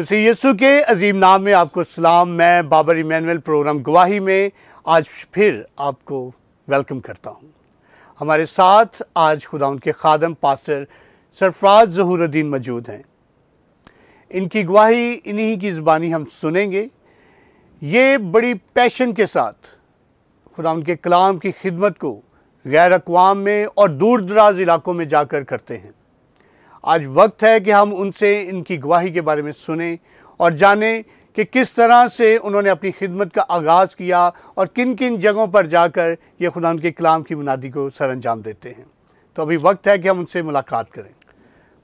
मसीह यसु के अजीम नाम में आपको सलाम मैं बाबर इमानुअल प्रोग्राम गवाही में आज फिर आपको वेलकम करता हूँ हमारे साथ आज खुदा उनके खादम पास्टर सरफराज जहूरुद्दीन मौजूद हैं इनकी गवाही इन्हीं की ज़बानी हम सुनेंगे ये बड़ी पैशन के साथ खुदा उनके कलाम की खिदमत को गैर अकवाम में और दूर दराज इलाकों में जाकर करते हैं आज वक्त है कि हम उनसे इनकी गवाही के बारे में सुने और जानें कि किस तरह से उन्होंने अपनी खिदमत का आगाज़ किया और किन किन जगहों पर जाकर ये खुदा उनके कलाम की मुनादी को सर अंजाम देते हैं तो अभी वक्त है कि हम उनसे मुलाकात करें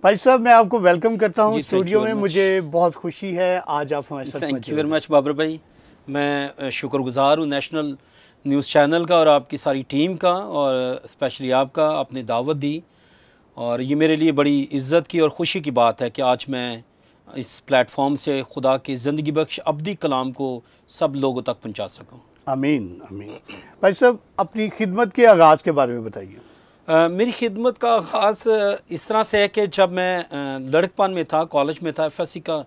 भाई साहब मैं आपको वेलकम करता हूँ स्टूडियो में मुझे बहुत खुशी है आज आप हमारे साथ thank you very much Babar भाई मैं शुक्रगुजार हूँ नेशनल न्यूज़ चैनल का और आपकी सारी टीम का और स्पेशली आपका आपने दावत दी और ये मेरे लिए बड़ी इज़्ज़त की और ख़ुशी की बात है कि आज मैं इस प्लेटफॉर्म से खुदा के ज़िंदगी बख्श अबदी कलाम को सब लोगों तक पहुँचा सकूँ अमीन अमीन भाई साहब अपनी खिदमत के आगाज़ के बारे में बताइए मेरी खिदमत का आगाज़ इस तरह से है कि जब मैं लड़कपन में था कॉलेज में था एफ का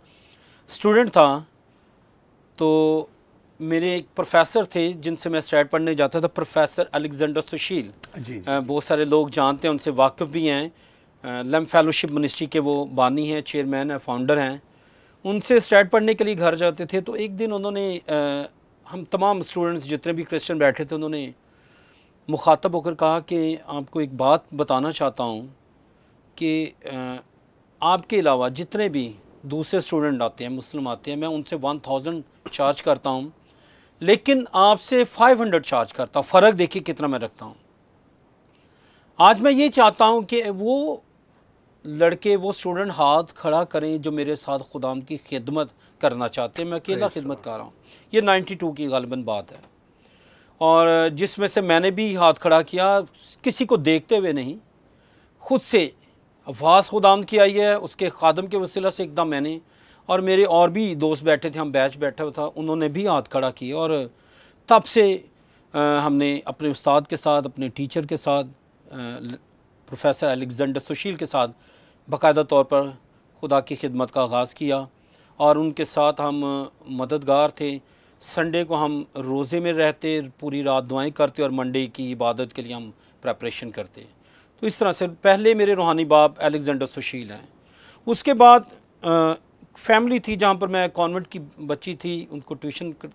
स्टूडेंट था तो मेरे एक प्रोफेसर थे जिनसे मैं स्टैट पढ़ने जाता था प्रोफेसर अलेक्जेंडर सुशील बहुत सारे लोग जानते हैं उनसे वाकफ़ भी हैं लम फेलोशिप मिनिस्ट्री के वो बानी हैं चेयरमैन हैं फाउंडर हैं उनसे स्टैट पढ़ने के लिए घर जाते थे तो एक दिन उन्होंने आ, हम तमाम स्टूडेंट्स जितने भी क्रिश्चन बैठे थे उन्होंने मुखातब होकर कहा कि आपको एक बात बताना चाहता हूँ कि आपके अलावा जितने भी दूसरे स्टूडेंट आते हैं मुस्लिम आते हैं मैं उनसे वन थाउजेंड चार्ज करता हूँ लेकिन आपसे 500 चार्ज करता हूँ फ़र्क देखिए कितना मैं रखता हूँ आज मैं ये चाहता हूँ कि वो लड़के वो स्टूडेंट हाथ खड़ा करें जो मेरे साथ खुदाम की खिदमत करना चाहते हैं मैं अकेला खिदमत कर रहा हूँ ये 92 की गालिबा बात है और जिसमें से मैंने भी हाथ खड़ा किया किसी को देखते हुए नहीं खुद से आवाज़ खुदाम की आई है उसके खादम के वसीला से एकदम मैंने और मेरे और भी दोस्त बैठे थे हम बैच बैठा था उन्होंने भी हाथ खड़ा किए और तब से हमने अपने उस्ताद के साथ अपने टीचर के साथ प्रोफेसर अलेक्जेंडर सुशील के साथ बाकायदा तौर पर खुदा की खिदमत का आगाज़ किया और उनके साथ हम मददगार थे संडे को हम रोज़े में रहते पूरी रात दुआएं करते और मंडे की इबादत के लिए हम प्रेपरेशन करते तो इस तरह से पहले मेरे रूहानी बाप अलेक्ज़ेंडर सुशील हैं उसके बाद फैमिली थी जहाँ पर मैं कॉन्वेंट की बच्ची थी उनको ट्यूशन कर,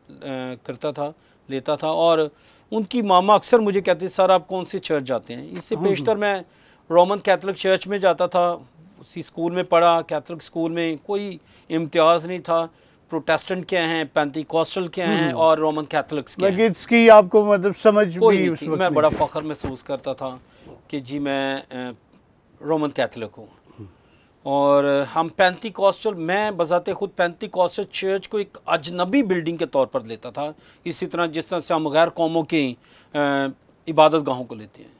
करता था लेता था और उनकी मामा अक्सर मुझे कहते सर आप कौन से चर्च जाते हैं इससे पेशतर हम्म। मैं रोमन कैथलिक चर्च में जाता था उसी स्कूल में पढ़ा कैथलिक स्कूल में कोई इम्तियाज़ नहीं था प्रोटेस्टेंट क्या हैं पैंती कॉस्टल क्या हैं हम्म। और रोमन कैथलिक्स क्या हैं इसकी आपको मतलब समझ कोई नहीं, नहीं मैं बड़ा फ़ख्र महसूस करता था कि जी मैं रोमन कैथलिक हूँ और हम पैंती कॉस्टल मैं बज़ात ख़ुद पैंती कॉस्टल चर्च को एक अजनबी बिल्डिंग के तौर पर लेता था इसी तरह जिस तरह से हम गैर कौमों के इबादत गाहों को लेते हैं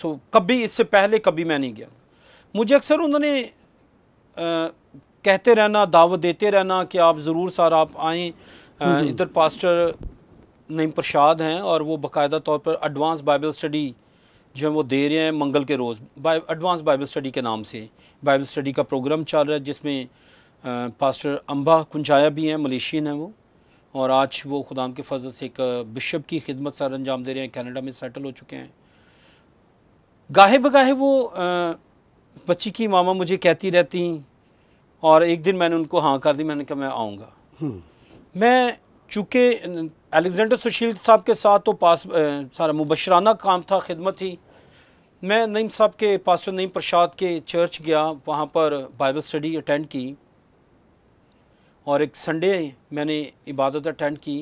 सो कभी इससे पहले कभी मैं नहीं गया मुझे अक्सर उन्होंने कहते रहना दावत देते रहना कि आप ज़रूर सर आप आएँ हम्म। इधर पास्टर नईम प्रसाद हैं और वो बाकायदा तौर पर एडवांस बाइबल स्टडी जो है वो दे रहे हैं मंगल के रोज़ बाइ एडवांस बाइबल स्टडी के नाम से बाइबल स्टडी का प्रोग्राम चल रहा है जिसमें पास्टर अम्बा कुंजाया भी हैं मलेशियन हैं वो और आज वो खुदाम के फजल से एक बिशप की खिदमत सर अंजाम दे रहे हैं कैनेडा में सेटल हो चुके हैं गाहे बगाहे वो बच्ची की मामा मुझे कहती रहती और एक दिन मैंने उनको हाँ कर दी मैंने कहा मैं आऊँगा हम्म। मैं चूँकि अलेक्जेंडर सुशील साहब के साथ तो पास सारा मुबशराना काम था खिदमत थी मैं नईम साहब के पास्टर नईम प्रसाद के चर्च गया वहाँ पर बाइबल स्टडी अटेंड की और एक संडे मैंने इबादत अटेंड की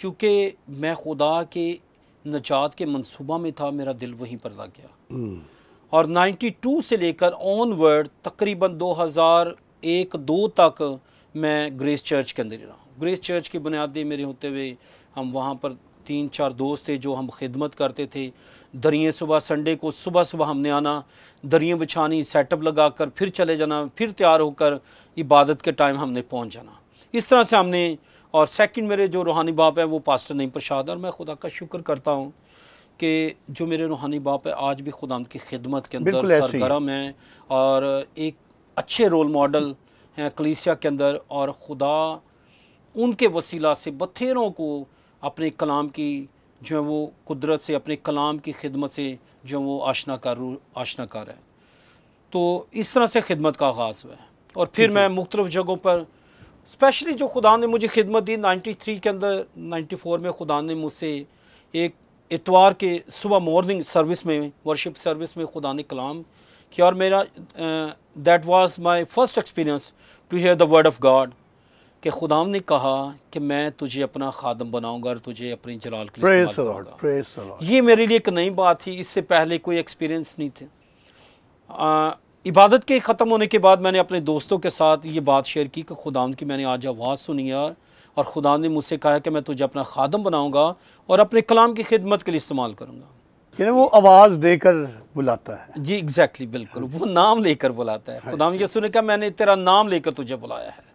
चूँकि मैं खुदा के नजात के मंसूबा में था मेरा दिल वहीं पर लग गया हम्म। और 92 से लेकर ऑनवर्ड तकरीबन 2001-2 तक मैं ग्रेस चर्च के अंदर रहा ग्रेस चर्च की बुनियादी मेरे होते हुए हम वहाँ पर तीन चार दोस्त थे जो हम खिदमत करते थे दरिए सुबह संडे को सुबह सुबह हमने आना दरिए बिछानी सेटअप लगा कर फिर चले जाना फिर तैयार होकर इबादत के टाइम हमने पहुँच जाना इस तरह से हमने और सेकंड मेरे जो रूहानी बाप है वो पास्टर नहीं प्रसाद और मैं खुदा का शुक्र करता हूँ कि जो मेरे रूहानी बाप है आज भी खुदा की खिदमत के अंदर सरगर्म है और एक अच्छे रोल मॉडल हैं कलीसिया के अंदर और खुदा उनके वसीला से बथेरों को अपने कलाम की जो है वो कुदरत से अपने कलाम की खिदमत से जो वो आशना कर आशना कर है तो इस तरह से खिदमत का आगाज़ हुआ है और फिर मैं मुख्तलिफ़ जगहों पर स्पेशली जो खुदा ने मुझे खिदमत दी 93 के अंदर 94 में खुदा ने मुझसे एक इतवार के सुबह मॉर्निंग सर्विस में वर्शिप सर्विस में खुदा ने कलाम किया और मेरा that was my first experience to hear the word of God कि खुदाम ने कहा कि मैं तुझे अपना खादम बनाऊंगा और तुझे अपनी जलाल के लिए ये मेरे लिए एक नई बात थी इससे पहले कोई एक्सपीरियंस नहीं थे इबादत के ख़त्म होने के बाद मैंने अपने दोस्तों के साथ ये बात शेयर की कि खुदाम की मैंने आज आवाज़ सुनी है और खुदा ने मुझसे कहा कि मैं तुझे अपना खादम बनाऊँगा और अपने कलाम की खिदमत के लिए इस्तेमाल करूँगा वो आवाज़ देकर बुलाता है जी एग्जैक्टली exactly, बिल्कुल वो नाम लेकर बुलाता है हाँ खुदाम यसु ने कहा मैंने तेरा नाम लेकर तुझे बुलाया है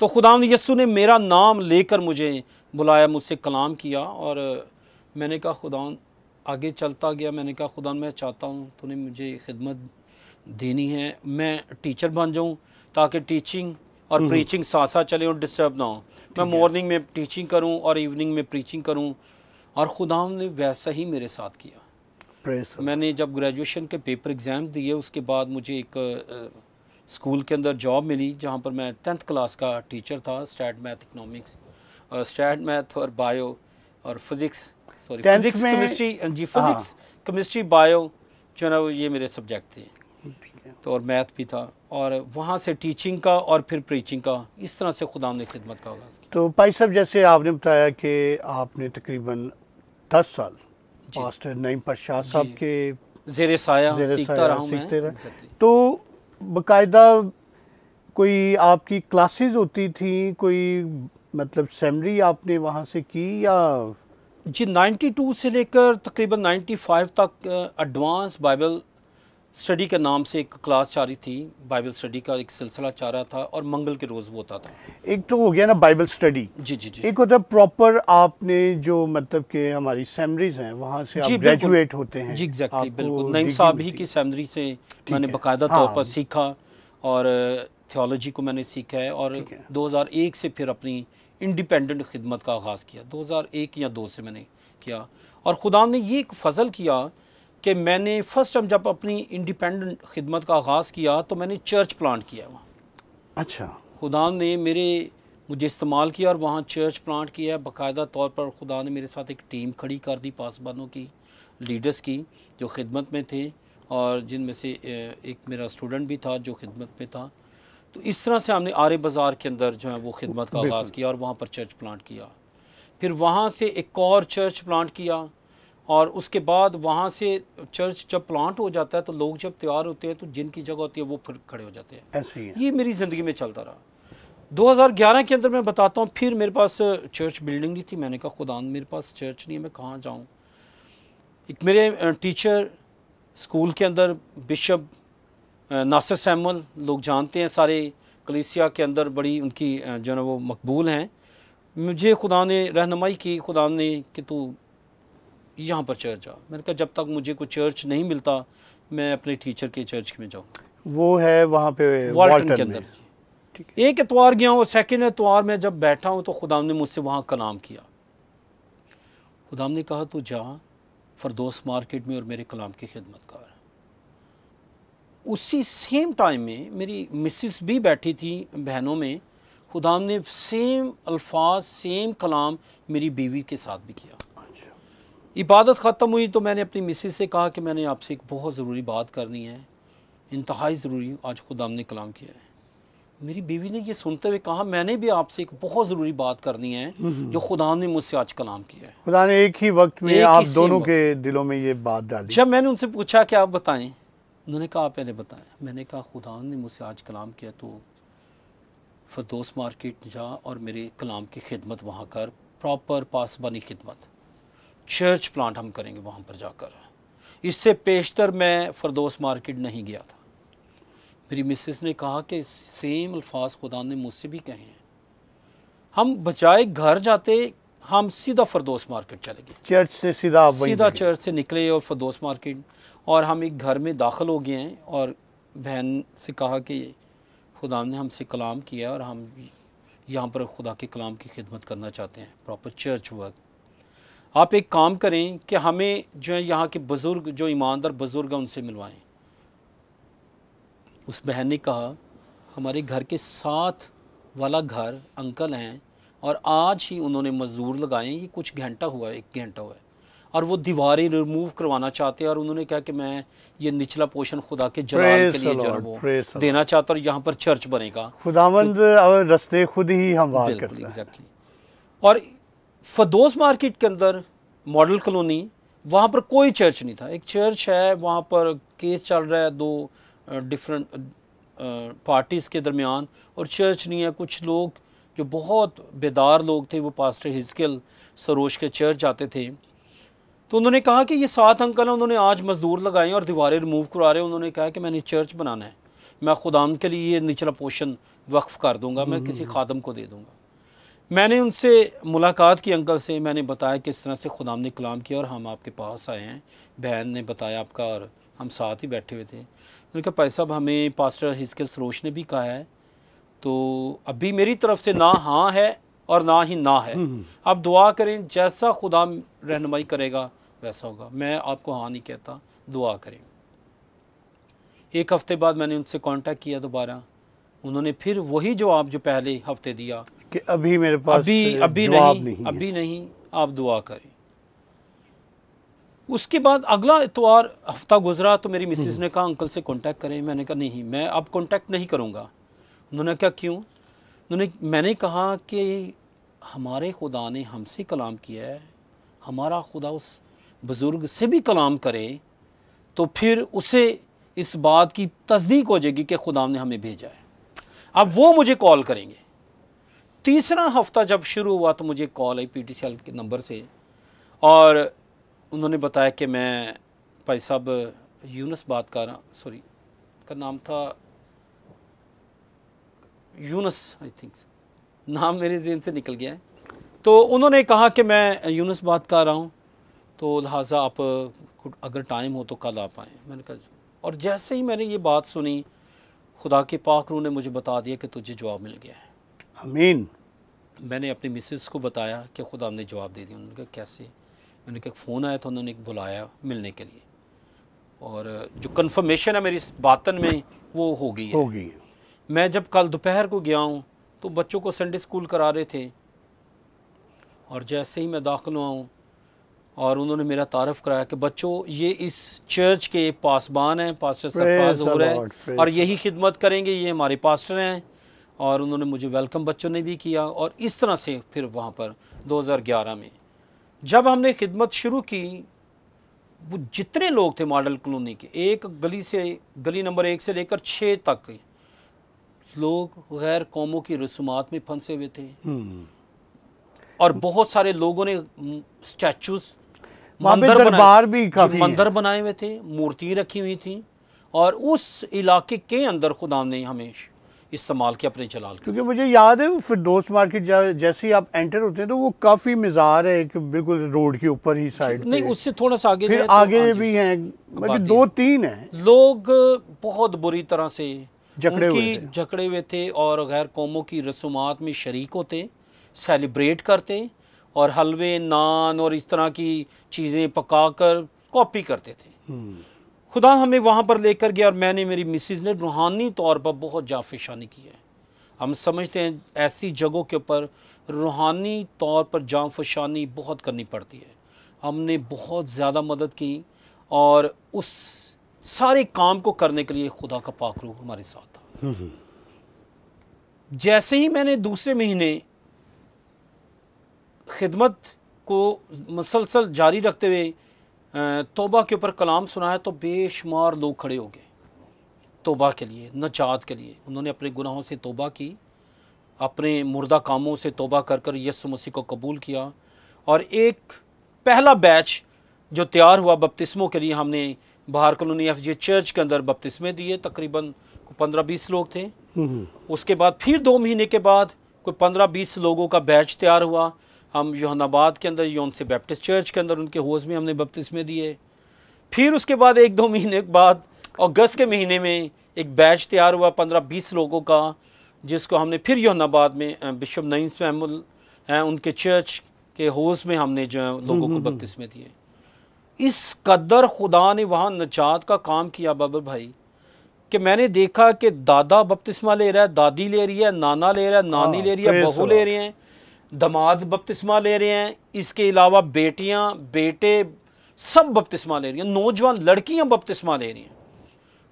तो खुदा यस्सु ने मेरा नाम लेकर मुझे बुलाया मुझसे कलाम किया और मैंने कहा खुदा आगे चलता गया मैंने कहा खुदा मैं चाहता हूँ तूने मुझे खिदमत देनी है मैं टीचर बन जाऊँ ताकि टीचिंग और हम्म। प्रीचिंग साथ साथ चले और डिस्टर्ब ना हो मैं मॉर्निंग में टीचिंग करूँ और इवनिंग में प्रीचिंग करूँ और खुदा ने वैसा ही मेरे साथ किया मैंने जब ग्रेजुएशन के पेपर एग्ज़ाम दिए उसके बाद मुझे एक स्कूल के अंदर जॉब मिली जहाँ पर मैं टेंथ क्लास का टीचर था स्टैट मैथ इकनॉमिक्स और स्टैट मैथ और बायो और फिज़िक्स सॉरी फिज़िक्स केमिस्ट्री हाँ जी हाँ। फिज़िक्स केमिस्ट्री बायो जो है ना वो ये मेरे सब्जेक्ट थे तो और मैथ भी था और वहाँ से टीचिंग का और फिर प्रीचिंग का इस तरह से खुदा ने खिदमत का आगाज़ किया तो भाई साहब जैसे आपने बताया कि आपने तकरीबन दस साल मास्टर नईम प्रशाद साहब के जेर साया जेरे सीखता साया, रहा हूँ मैं तो बकायदा कोई आपकी क्लासेस होती थी कोई मतलब सेमरी आपने वहाँ से की या जी 92 से लेकर तकरीबन 95 तक एडवांस बाइबल स्टडी के नाम से एक क्लास चाह रही थी बाइबल स्टडी का एक सिलसिला चाह रहा था और मंगल के रोज़ वो होता था एक तो हो गया ना बाइबल स्टडी जी जी जी एक होता है प्रॉपर आपने जो मतलब के हमारी सेमरीज हैं वहाँ से आप ग्रेजुएट होते हैं जी एग्जैक्टली बिल्कुल नईम साहब ही की सेमरी से मैंने बाकायदा तौर हाँ। पर सीखा और थियोलॉजी को मैंने सीखा है और 2001 से फिर अपनी इंडिपेंडेंट खिदमत का आगाज़ किया 2001 या दो से मैंने किया और खुदा ने ये एक फजल किया कि मैंने फ़र्स्ट टाइम जब अपनी इंडिपेंडेंट खिदमत का आगाज़ किया तो मैंने चर्च प्लांट किया वहाँ अच्छा खुदा ने मेरे मुझे इस्तेमाल किया और वहाँ चर्च प्लांट किया बाकायदा तौर पर खुदा ने मेरे साथ एक टीम खड़ी कर दी पासबानों की लीडर्स की जो खिदमत में थे और जिनमें से एक मेरा स्टूडेंट भी था जो खिदमत में था तो इस तरह से हमने आरे बाज़ार के अंदर जो है वो खिदमत का आगाज़ किया और वहाँ पर चर्च प्लांट किया फिर वहाँ से एक और चर्च प्लांट किया और उसके बाद वहाँ से चर्च जब प्लांट हो जाता है तो लोग जब तैयार होते हैं तो जिनकी जगह होती है वो फिर खड़े हो जाते हैं ऐसे ही ये मेरी ज़िंदगी में चलता रहा 2011 के अंदर मैं बताता हूँ फिर मेरे पास चर्च बिल्डिंग नहीं थी मैंने कहा खुदा मेरे पास चर्च नहीं है मैं कहाँ जाऊँ एक मेरे टीचर स्कूल के अंदर बिशप नासिर सैमल लोग जानते हैं सारे कलीसिया के अंदर बड़ी उनकी जो है वो मकबूल हैं मुझे खुदा ने रहनमाई की खुदा ने कि तू यहाँ पर चर्च आ मैंने कहा जब तक मुझे कोई चर्च नहीं मिलता मैं अपने टीचर के चर्च में जाऊँ वो है वहाँ पे वाल्टन के अंदर एक एतवार गया और सेकेंड एतवार में जब बैठा हूँ तो खुदाम ने मुझसे वहाँ कलाम किया खुदाम ने कहा तू जा फरदोस मार्केट में और मेरे कलाम की खिदमत कर उसी सेम टाइम में मेरी मिसिस भी बैठी थी बहनों में खुदाम ने सेम अल्फाज सेम कलाम मेरी बीवी के साथ भी किया इबादत ख़त्म हुई तो मैंने अपनी मिसिस से कहा कि मैंने आपसे एक बहुत ज़रूरी बात करनी है इंतहाई ज़रूरी आज खुद हमने कलाम किया है मेरी बीवी ने ये सुनते हुए कहा मैंने भी आपसे एक बहुत ज़रूरी बात करनी है जो खुदा ने मुझसे आज कलाम किया है खुदा ने एक ही वक्त में आप दोनों के दिलों में ये बात डाली जब मैंने उनसे पूछा कि आप बताएं उन्होंने कहा आप पहले बताएं मैंने कहा खुदा ने मुझसे आज कलाम किया तो फरदोस मार्केट जा और मेरे कलाम की खिदमत वहाँ कर प्रॉपर पासबानी खिदमत चर्च प्लांट हम करेंगे वहाँ पर जाकर इससे पेशतर मैं फरदोस मार्केट नहीं गया था मेरी मिसेस ने कहा कि सेम अल्फाज खुदा ने मुझसे भी कहे हैं हम बचाए घर जाते हम सीधा फरदोस मार्केट चले गए चर्च से सीधा सीधा चर्च से निकले और फरदोस मार्केट और हम एक घर में दाखिल हो गए हैं और बहन से कहा कि खुदा ने हमसे कलाम किया और हम यहाँ पर खुदा के कलाम की खिदमत करना चाहते हैं प्रॉपर चर्च वर्क आप एक काम करें कि हमें जो है यहाँ के बुज़ुर्ग जो ईमानदार बुज़ुर्ग हैं उनसे मिलवाएं उस बहन ने कहा हमारे घर के साथ वाला घर अंकल हैं और आज ही उन्होंने मज़दूर लगाए ये कुछ घंटा हुआ एक घंटा हुआ है और वो दीवारें रिमूव करवाना चाहते हैं और उन्होंने कहा कि मैं ये निचला पोषण खुदा के जलाल के लिए जो देना चाहता और यहाँ पर चर्च बनेगा खुदावंद तो, रस्ते खुद ही हम एग्जैक्टली और फदोस मार्केट के अंदर मॉडल कॉलोनी वहाँ पर कोई चर्च नहीं था एक चर्च है वहाँ पर केस चल रहा है दो डिफरेंट पार्टीज़ के दरमियान और चर्च नहीं है कुछ लोग जो बहुत बेदार लोग थे वो पास्टर हिजकल सरोश के चर्च जाते थे तो उन्होंने कहा कि ये सात अंकल हैं उन्होंने आज मज़दूर लगाए और दीवारें रिमूव करा रहे हैं उन्होंने कहा कि मैंने चर्च बनाना है मैं खुदाम के लिए ये निचला पोशन वक्फ़ कर दूंगा मैं हम्म। किसी खादम को दे दूंगा मैंने उनसे मुलाकात की अंकल से मैंने बताया किस तरह से खुदाम ने कलाम किया और हम आपके पास आए हैं बहन ने बताया आपका और हम साथ ही बैठे हुए थे उन्होंने कहा भाई साहब हमें पास्टर हिस्किल सरोश ने भी कहा है तो अभी मेरी तरफ से ना हाँ है और ना ही ना है हम्म। आप दुआ करें जैसा खुदा रहनमाई करेगा वैसा होगा मैं आपको हाँ नहीं कहता दुआ करें एक हफ़्ते बाद मैंने उनसे कांटेक्ट किया दोबारा उन्होंने फिर वही जवाब जो पहले हफ़्ते दिया कि अभी मेरे पास अभी अभी नहीं, नहीं अभी नहीं आप दुआ करें उसके बाद अगला इतवार हफ्ता गुजरा तो मेरी मिसिज हम्म। ने कहा अंकल से कॉन्टेक्ट करें मैंने कहा नहीं मैं अब कॉन्टेक्ट नहीं करूँगा उन्होंने कहा क्यों उन्होंने मैंने कहा कि हमारे खुदा ने हमसे कलाम किया है हमारा खुदा उस बुज़ुर्ग से भी कलाम करे तो फिर उसे इस बात की तस्दीक हो जाएगी कि खुदा ने हमें भेजा है अब वो मुझे कॉल करेंगे तीसरा हफ्ता जब शुरू हुआ तो मुझे कॉल आई पी के नंबर से और उन्होंने बताया कि मैं भाई साहब यूनस बात कर रहा सॉरी का नाम था यूनस आई थिंक नाम मेरे जहन से निकल गया है तो उन्होंने कहा कि मैं यूनस बात कर रहा हूँ तो लिहाजा आप अगर टाइम हो तो कल आप आएँ मैंने कहा और जैसे ही मैंने ये बात सुनी खुदा के पाखरू ने मुझे बता दिया कि तुझे जवाब मिल गया है अमीन मैंने अपनी मिसेस को बताया कि खुदा ने जवाब दे दिया उन्होंने कहा कैसे मैंने कहा फ़ोन आया था उन्होंने बुलाया मिलने के लिए और जो कन्फर्मेशन है मेरी बातन में वो हो गई है हो गई मैं जब कल दोपहर को गया हूँ तो बच्चों को संडे स्कूल करा रहे थे और जैसे ही मैं दाखिल हुआ हूँ और उन्होंने मेरा तारफ़ कराया कि बच्चों ये इस चर्च के पासबान हैं पास्टर सरफराज हो रहे हैं और यही खिदमत करेंगे ये हमारे पास्टर हैं और उन्होंने मुझे वेलकम बच्चों ने भी किया और इस तरह से फिर वहाँ पर 2011 में जब हमने खिदमत शुरू की वो जितने लोग थे मॉडल कॉलोनी के एक गली से गली नंबर एक से लेकर छः तक लोग गैर कौमों की रसूमात में फंसे हुए थे हम्म। और बहुत सारे लोगों ने स्टैचूज मंदिर दरबार भी काफी मंदिर बनाए हुए थे मूर्ति रखी हुई थी और उस इलाके के अंदर खुदा ने हमें इस्तेमाल किया अपने जलाल क्योंकि मुझे याद है फिर दोस्त मार्केट जैसे ही आप एंटर होते हैं तो वो काफ़ी मिजार है एक बिल्कुल रोड के ऊपर ही साइड नहीं उससे थोड़ा सा आगे फिर तो- आगे तो भी हैं दो तीन हैं लोग बहुत बुरी तरह से जकड़े हुए जकड़े हुए थे और गैर कौमों की रसूमात में शरीक होते सेलिब्रेट करते और हलवे नान और इस तरह की चीज़ें पका कॉपी करते थे हम्म। खुदा हमें वहाँ पर लेकर गया और मैंने मेरी मिसिज़ ने रूहानी तौर पर बहुत जाफिशानी की है हम समझते हैं ऐसी जगहों के ऊपर रूहानी तौर पर जाफिशानी बहुत करनी पड़ती है हमने बहुत ज़्यादा मदद की और उस सारे काम को करने के लिए खुदा का पाखरू हमारे साथ था हम्म, हम्म। जैसे ही मैंने दूसरे महीने खिदमत को मसलसल जारी रखते हुए तोबा के ऊपर कलाम सुनाया तो बेशुमार लोग खड़े हो गए तोबा के लिए नजात के लिए उन्होंने अपने गुनाहों से तोबा की अपने मुर्दा कामों से तोबा कर कर यसु मसीह को कबूल किया और एक पहला बैच जो तैयार हुआ बपतिस्मों के लिए हमने बाहर कॉलोनी एफ जी चर्च के अंदर बपतिस्मे दिए तकरीबन पंद्रह बीस लोग थे हम्म, हम्म। उसके बाद फिर दो महीने के बाद कोई पंद्रह बीस लोगों का बैच तैयार हुआ हम योहनाबाद के अंदर यौन से बैप्टिस्ट चर्च के अंदर उनके होज में हमने में दिए फिर उसके बाद एक दो महीने के बाद अगस्त के महीने में एक बैच तैयार हुआ पंद्रह बीस लोगों का जिसको हमने फिर योहनाबाद में बिशप नईन फैमुल हैं उनके चर्च के होज में हमने जो है लोगों को हम्म, हम्म, हम्म। बपतिस्मे दिए इस कदर खुदा ने वहाँ नजात का काम किया बाबर भाई कि मैंने देखा कि दादा बपतिस्मा ले रहा है दादी ले रही है नाना ले रहा है नानी हाँ, ले रही है बहू ले रही हैं दमाद बपतिस्मा ले रहे हैं इसके अलावा बेटियाँ बेटे सब बपतिस्मा ले रही हैं नौजवान लड़कियाँ बपतिस्मा ले रही हैं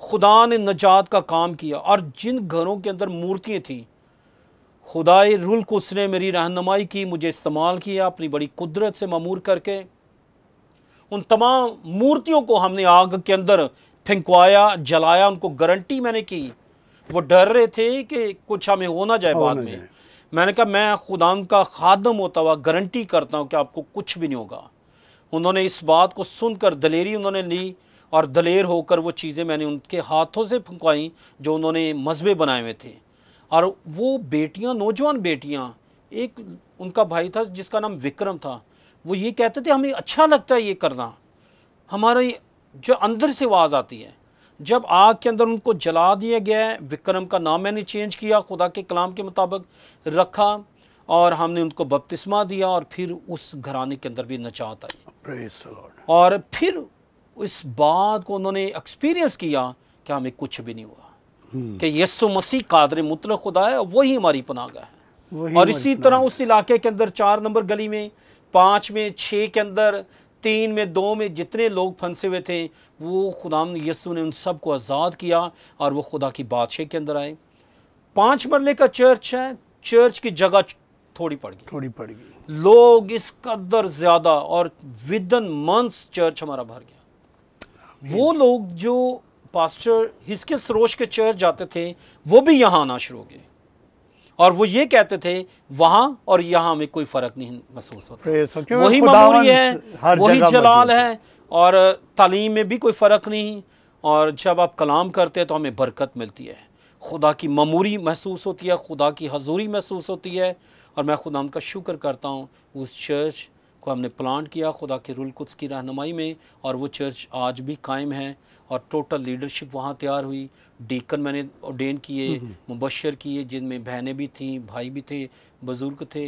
खुदा ने नजात का काम किया और जिन घरों के अंदर मूर्तियाँ थीं खुदाए रुल को उसने मेरी रहनुमाई की मुझे इस्तेमाल किया अपनी बड़ी कुदरत से ममूर करके उन तमाम मूर्तियों को हमने आग के अंदर फेंकवाया जलाया उनको गारंटी मैंने की वो डर रहे थे कि कुछ हमें होना जाए बाद में मैंने कहा मैं खुदा का खादम होता हुआ गारंटी करता हूँ कि आपको कुछ भी नहीं होगा उन्होंने इस बात को सुनकर दलेरी उन्होंने ली और दलेर होकर वो चीज़ें मैंने उनके हाथों से फुकवाईं जो उन्होंने मजबे बनाए हुए थे और वो बेटियाँ नौजवान बेटियाँ एक उनका भाई था जिसका नाम विक्रम था वो ये कहते थे हमें अच्छा लगता है ये करना हमारी जो अंदर से आवाज़ आती है जब आग के अंदर उनको जला दिया गया विक्रम का नाम मैंने चेंज किया खुदा के कलाम के मुताबिक रखा और हमने उनको बपतिस्मा दिया और फिर उस घराने के अंदर भी नचात आई और फिर इस बात को उन्होंने एक्सपीरियंस किया कि हमें कुछ भी नहीं हुआ हम्म। कि यसु मसीह कादर मुतल खुदा है वही हमारी पनागा है और इसी तरह उस इलाके के अंदर चार नंबर गली में पाँच में छः के अंदर तीन में दो में जितने लोग फंसे हुए थे वो खुदा यस्सु ने उन सब को आज़ाद किया और वो खुदा की बादशाह के अंदर आए पांच मरले का चर्च है चर्च की जगह थोड़ी पड़ गई थोड़ी पड़ गई लोग इस कदर ज़्यादा और विदन मंथ्स चर्च हमारा भर गया वो लोग जो पास्टर हिस्किल सरोश के चर्च जाते थे वो भी यहाँ आना शुरू हो गए और वो ये कहते थे वहाँ और यहाँ में कोई फ़र्क नहीं महसूस होता वही ममूरी है वही जलाल है और तालीम में भी कोई फ़र्क नहीं और जब आप कलाम करते हैं तो हमें बरकत मिलती है खुदा की ममूरी महसूस होती है खुदा की हजूरी महसूस होती है और मैं खुदा का शुक्र करता हूँ उस चर्च को हमने प्लान किया खुदा के रुल कुछ की रहनमाई में और वो चर्च आज भी कायम है और टोटल लीडरशिप वहाँ तैयार हुई डीकन मैंने ओडेन किए हम्म, हम्म। मुबशर किए जिनमें बहनें भी थीं भाई भी थे बुज़ुर्ग थे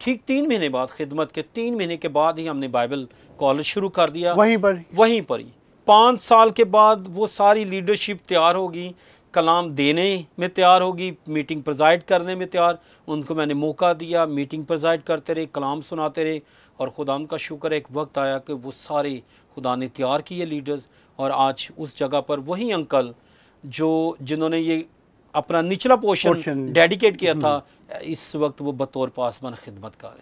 ठीक तीन महीने बाद खिदमत के तीन महीने के बाद ही हमने बाइबल कॉलेज शुरू कर दिया वहीं पर वहीं पर ही पाँच साल के बाद वो सारी लीडरशिप तैयार होगी कलाम देने में तैयार होगी मीटिंग प्रजाइड करने में तैयार उनको मैंने मौका दिया मीटिंग प्रजाइड करते रहे कलाम सुनाते रहे और खुदा का शुक्र एक वक्त आया कि वो सारे खुदा ने तैयार किए लीडर्स और आज उस जगह पर वही अंकल जो जिन्होंने ये अपना निचला पोर्शन डेडिकेट किया था हम्म। इस वक्त वो बतौर पासमान खिदमत कर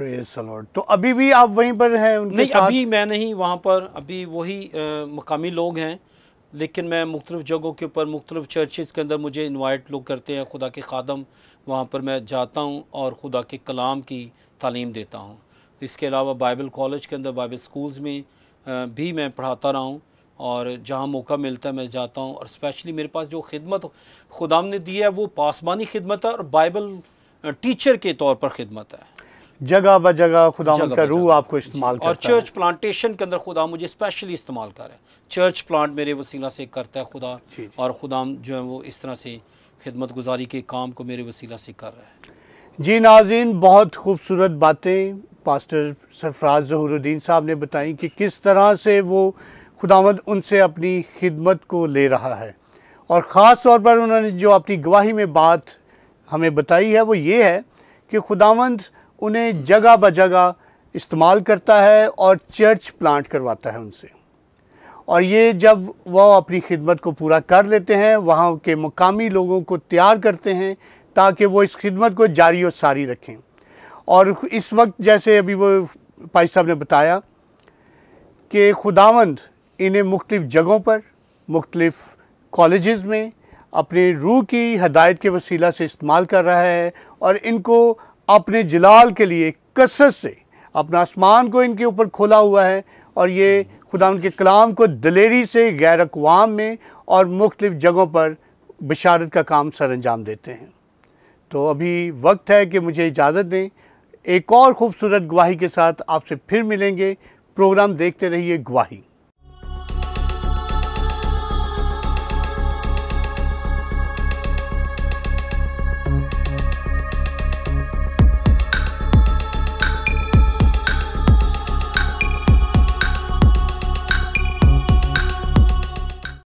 रहे हैं तो अभी भी आप वहीं पर हैं नहीं साथ? अभी मैं नहीं वहाँ पर अभी वही मकामी लोग हैं लेकिन मैं मुख्तलिफ़ जगहों के ऊपर मुख्तलिफ़ चर्चेस के अंदर मुझे इन्वाइट लोग करते हैं खुदा के खादम वहाँ पर मैं जाता हूँ और खुदा के कलाम की तालीम देता हूँ इसके अलावा बाइबल कॉलेज के अंदर बाइबल स्कूल्स में भी मैं पढ़ाता रहा हूँ और जहाँ मौका मिलता है मैं जाता हूँ और स्पेशली मेरे पास जो खिदमत खुदाम ने दी है वो पासमानी खिदमत है और बाइबल टीचर के तौर पर खिदमत है जगह ब जगह खुदा का रूह आपको इस्तेमाल और चर्च प्लांटेशन के अंदर खुदा मुझे स्पेशली इस्तेमाल कर रहा है चर्च प्लांट मेरे वसीला से करता है खुदा और खुदा जो है वो इस तरह से खिदमत गुजारी के काम को मेरे वसीला से कर रहा है जी नाजिन बहुत खूबसूरत बातें पास्टर सरफराज जहरुद्दीन साहब ने बताई कि किस तरह से वो खुदावंद उनसे अपनी खिदमत को ले रहा है और ख़ास तौर पर उन्होंने जो अपनी गवाही में बात हमें बताई है वो ये है कि खुदावंद उन्हें जगह ब जगह इस्तेमाल करता है और चर्च प्लांट करवाता है उनसे और ये जब वह अपनी खिदमत को पूरा कर लेते हैं वहाँ के मकामी लोगों को तैयार करते हैं ताकि वो इस खिदमत को जारी और सारी रखें और इस वक्त जैसे अभी वो भाई साहब ने बताया कि खुदावंद इन्हें मुख्तफ जगहों पर मुख्तफ कॉलेज़ में अपने रूह की हदायत के वसीला से इस्तेमाल कर रहा है और इनको अपने जलाल के लिए कसरत से अपना आसमान को इनके ऊपर खोला हुआ है और ये खुदा उनके कलाम को दलेरी से गैर अकवाम में और मुख्तलिफ़ जगहों पर बशारत का काम सर अंजाम देते हैं तो अभी वक्त है कि मुझे इजाज़त दें एक और ख़ूबसूरत गवाही के साथ आपसे फिर मिलेंगे प्रोग्राम देखते रहिए गवाही